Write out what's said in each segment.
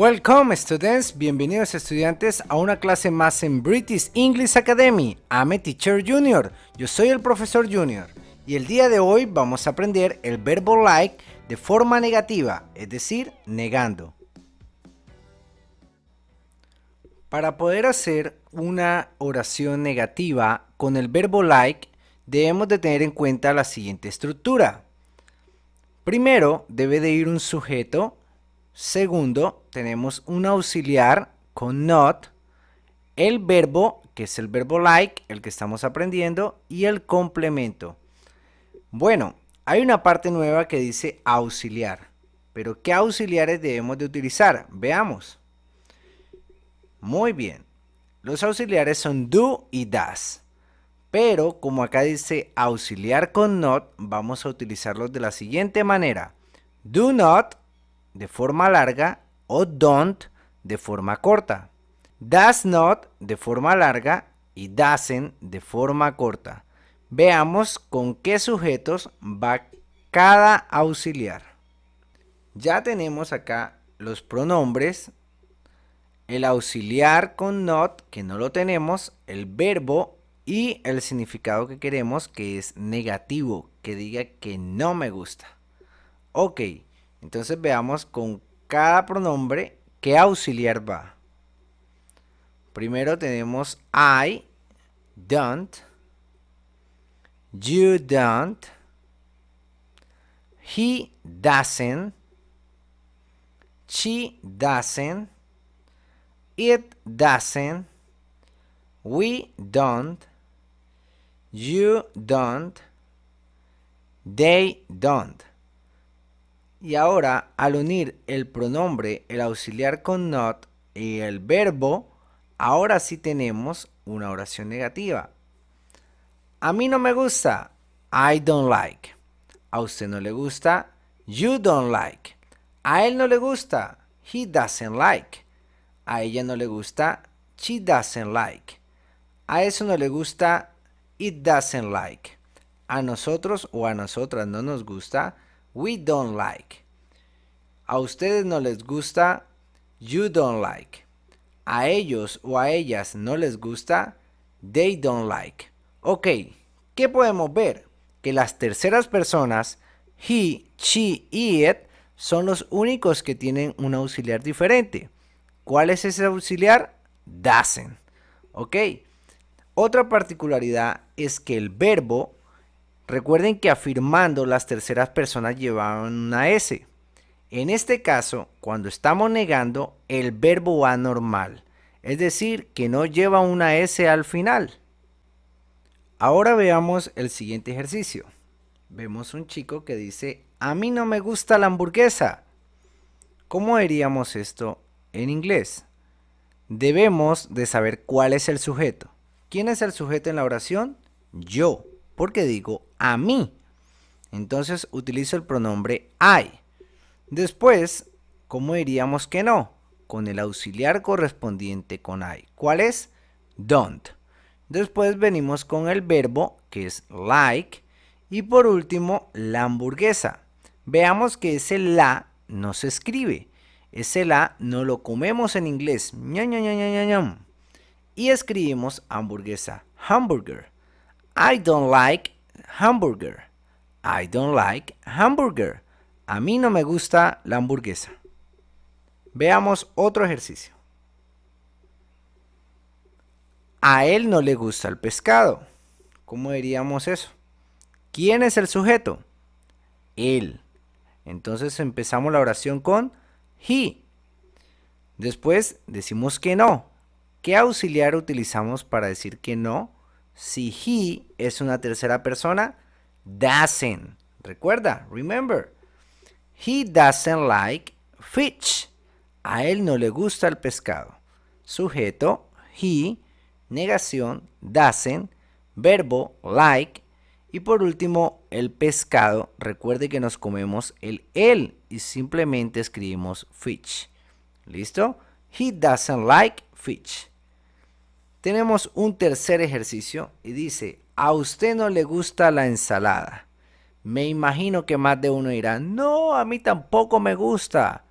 Welcome students, bienvenidos estudiantes a una clase más en British English Academy. I'm a teacher junior, yo soy el profesor junior. Y el día de hoy vamos a aprender el verbo like de forma negativa, es decir, negando. Para poder hacer una oración negativa con el verbo like, debemos de tener en cuenta la siguiente estructura. Primero debe de ir un sujeto Segundo, tenemos un auxiliar con not, el verbo, que es el verbo like, el que estamos aprendiendo, y el complemento. Bueno, hay una parte nueva que dice auxiliar. Pero ¿qué auxiliares debemos de utilizar? Veamos. Muy bien. Los auxiliares son do y das. Pero como acá dice auxiliar con not, vamos a utilizarlos de la siguiente manera. Do not de forma larga o don't de forma corta. Does not de forma larga y doesn't de forma corta. Veamos con qué sujetos va cada auxiliar. Ya tenemos acá los pronombres, el auxiliar con not, que no lo tenemos, el verbo y el significado que queremos, que es negativo, que diga que no me gusta. Ok, entonces veamos con cada pronombre qué auxiliar va. Primero tenemos I don't, you don't, he doesn't, she doesn't, it doesn't, we don't, you don't, they don't. Y ahora, al unir el pronombre, el auxiliar con not y el verbo, ahora sí tenemos una oración negativa. A mí no me gusta. I don't like. A usted no le gusta. You don't like. A él no le gusta. He doesn't like. A ella no le gusta. She doesn't like. A eso no le gusta. It doesn't like. A nosotros o a nosotras no nos gusta we don't like. A ustedes no les gusta, you don't like. A ellos o a ellas no les gusta, they don't like. Ok, ¿qué podemos ver? Que las terceras personas, he, she y it, son los únicos que tienen un auxiliar diferente. ¿Cuál es ese auxiliar? Doesn't. Ok. Otra particularidad es que el verbo Recuerden que afirmando las terceras personas llevaban una S. En este caso, cuando estamos negando, el verbo va normal, es decir, que no lleva una S al final. Ahora veamos el siguiente ejercicio. Vemos un chico que dice, a mí no me gusta la hamburguesa. ¿Cómo diríamos esto en inglés? Debemos de saber cuál es el sujeto. ¿Quién es el sujeto en la oración? Yo porque digo a mí. Entonces utilizo el pronombre I. Después, ¿cómo diríamos que no? Con el auxiliar correspondiente con I. ¿Cuál es? Don't. Después venimos con el verbo, que es like. Y por último, la hamburguesa. Veamos que ese la no se escribe. Ese la no lo comemos en inglés. Y escribimos hamburguesa, hamburger. I don't like hamburger. I don't like hamburger. A mí no me gusta la hamburguesa. Veamos otro ejercicio. A él no le gusta el pescado. ¿Cómo diríamos eso? ¿Quién es el sujeto? Él. Entonces empezamos la oración con he. Después decimos que no. ¿Qué auxiliar utilizamos para decir que no? Si he es una tercera persona, doesn't. Recuerda, remember. He doesn't like fish. A él no le gusta el pescado. Sujeto, he, negación, doesn't, verbo, like. Y por último, el pescado. Recuerde que nos comemos el él y simplemente escribimos fish. ¿Listo? He doesn't like fish. Tenemos un tercer ejercicio y dice, a usted no le gusta la ensalada. Me imagino que más de uno dirá, no, a mí tampoco me gusta.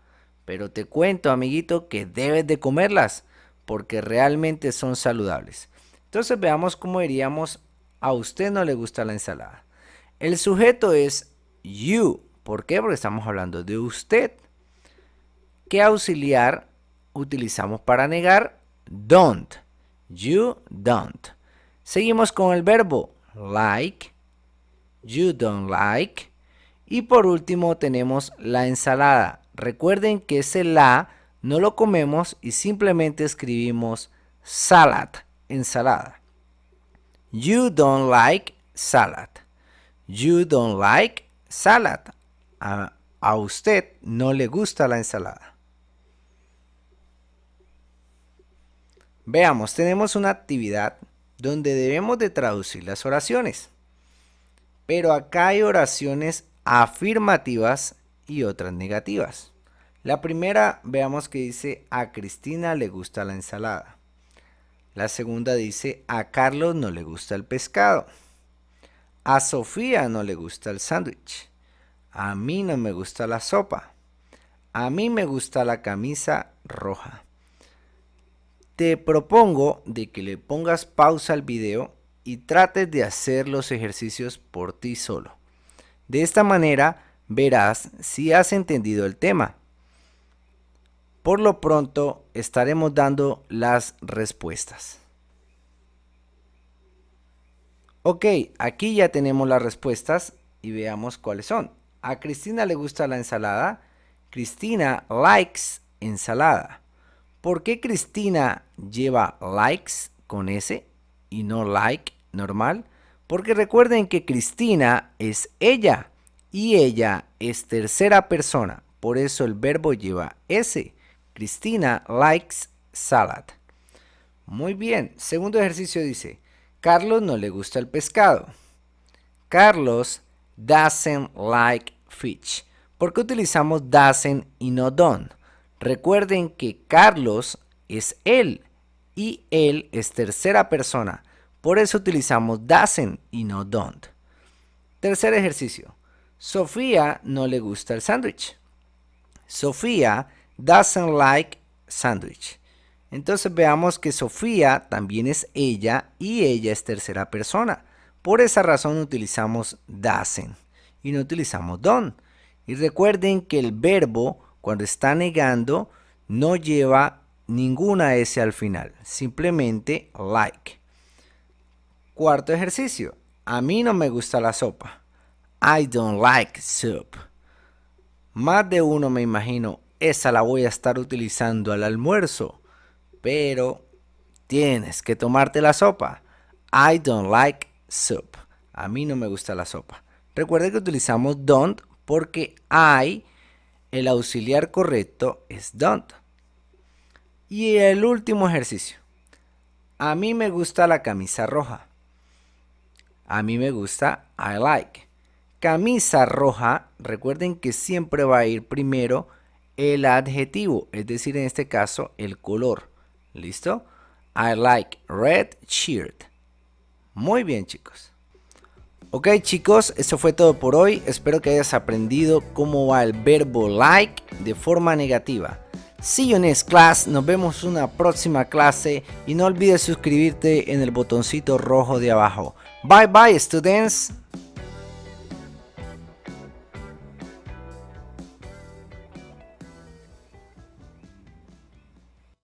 Pero te cuento, amiguito, que debes de comerlas porque realmente son saludables. Entonces veamos cómo diríamos, a usted no le gusta la ensalada. El sujeto es you. ¿Por qué? Porque estamos hablando de usted. ¿Qué auxiliar utilizamos para negar? Don't. You don't. Seguimos con el verbo like. You don't like. Y por último tenemos la ensalada. Recuerden que ese la no lo comemos y simplemente escribimos salad, ensalada. You don't like salad. You don't like salad. A, a usted no le gusta la ensalada. Veamos, tenemos una actividad donde debemos de traducir las oraciones. Pero acá hay oraciones afirmativas y otras negativas. La primera, veamos que dice, a Cristina le gusta la ensalada. La segunda dice, a Carlos no le gusta el pescado. A Sofía no le gusta el sándwich. A mí no me gusta la sopa. A mí me gusta la camisa roja. Te propongo de que le pongas pausa al video y trates de hacer los ejercicios por ti solo. De esta manera verás si has entendido el tema. Por lo pronto estaremos dando las respuestas. Ok, aquí ya tenemos las respuestas y veamos cuáles son. A Cristina le gusta la ensalada. Cristina likes ensalada. ¿Por qué Cristina lleva likes con S y no like normal? Porque recuerden que Cristina es ella y ella es tercera persona. Por eso el verbo lleva S. Cristina likes salad. Muy bien. Segundo ejercicio dice, Carlos no le gusta el pescado. Carlos doesn't like fish. ¿Por qué utilizamos doesn't y no don't? Recuerden que Carlos es él y él es tercera persona. Por eso utilizamos doesn't y no don't. Tercer ejercicio. Sofía no le gusta el sándwich. Sofía doesn't like sandwich. Entonces veamos que Sofía también es ella y ella es tercera persona. Por esa razón utilizamos doesn't y no utilizamos don. Y recuerden que el verbo cuando está negando, no lleva ninguna S al final, simplemente like. Cuarto ejercicio. A mí no me gusta la sopa. I don't like soup. Más de uno me imagino, esa la voy a estar utilizando al almuerzo. Pero tienes que tomarte la sopa. I don't like soup. A mí no me gusta la sopa. Recuerda que utilizamos don't porque I el auxiliar correcto es don't. Y el último ejercicio. A mí me gusta la camisa roja. A mí me gusta I like. Camisa roja, recuerden que siempre va a ir primero el adjetivo, es decir, en este caso, el color. ¿Listo? I like red shirt. Muy bien, chicos. Ok chicos, eso fue todo por hoy. Espero que hayas aprendido cómo va el verbo like de forma negativa. See you next class, nos vemos en una próxima clase y no olvides suscribirte en el botoncito rojo de abajo. Bye bye students.